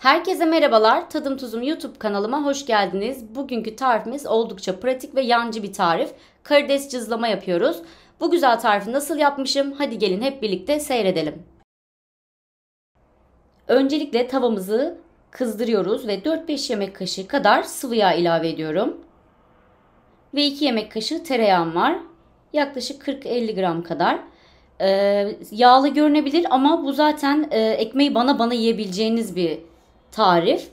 Herkese merhabalar. Tadım Tuzum YouTube kanalıma hoş geldiniz. Bugünkü tarifimiz oldukça pratik ve yancı bir tarif. Karides cızlama yapıyoruz. Bu güzel tarifi nasıl yapmışım? Hadi gelin hep birlikte seyredelim. Öncelikle tavamızı kızdırıyoruz ve 4-5 yemek kaşığı kadar sıvı yağ ilave ediyorum. Ve 2 yemek kaşığı tereyağım var. Yaklaşık 40-50 gram kadar ee, yağlı görünebilir ama bu zaten e, ekmeği bana bana yiyebileceğiniz bir tarif.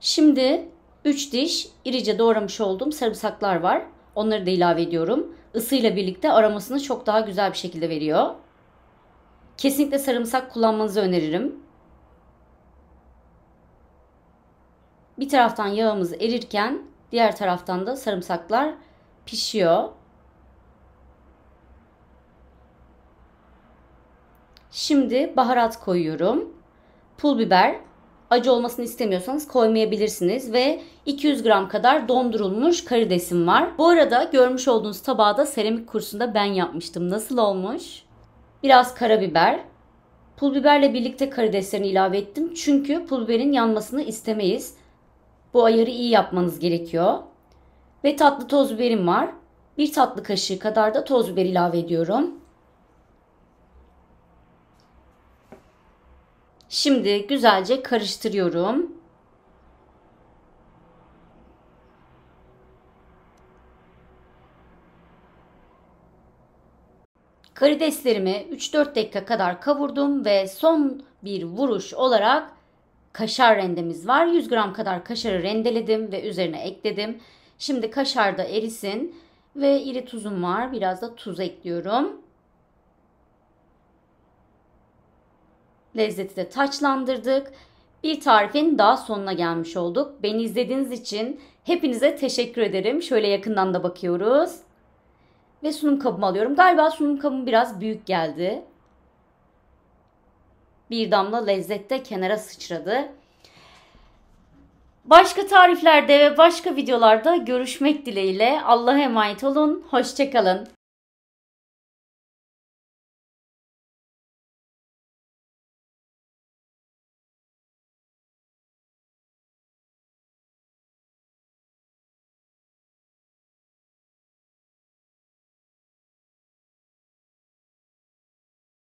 Şimdi 3 diş irice doğramış olduğum sarımsaklar var. Onları da ilave ediyorum. Isıyla birlikte aromasını çok daha güzel bir şekilde veriyor. Kesinlikle sarımsak kullanmanızı öneririm. Bir taraftan yağımız erirken diğer taraftan da sarımsaklar pişiyor. Şimdi baharat koyuyorum. Pul biber, acı olmasını istemiyorsanız koymayabilirsiniz ve 200 gram kadar dondurulmuş karidesim var. Bu arada görmüş olduğunuz tabağı da seramik kursunda ben yapmıştım. Nasıl olmuş? Biraz karabiber, Pul biberle birlikte karideslerini ilave ettim. Çünkü pul biberin yanmasını istemeyiz. Bu ayarı iyi yapmanız gerekiyor. Ve tatlı toz biberim var. Bir tatlı kaşığı kadar da toz biber ilave ediyorum. Şimdi güzelce karıştırıyorum. Karideslerimi 3-4 dakika kadar kavurdum ve son bir vuruş olarak kaşar rendemiz var. 100 gram kadar kaşarı rendeledim ve üzerine ekledim. Şimdi kaşar da erisin ve iri tuzum var. Biraz da tuz ekliyorum. lezzeti de taçlandırdık. Bir tarifin daha sonuna gelmiş olduk. Beni izlediğiniz için hepinize teşekkür ederim. Şöyle yakından da bakıyoruz. Ve sunum kabımı alıyorum. Galiba sunum kabım biraz büyük geldi. Bir damla lezzet de kenara sıçradı. Başka tariflerde ve başka videolarda görüşmek dileğiyle Allah'a emanet olun. Hoşçakalın.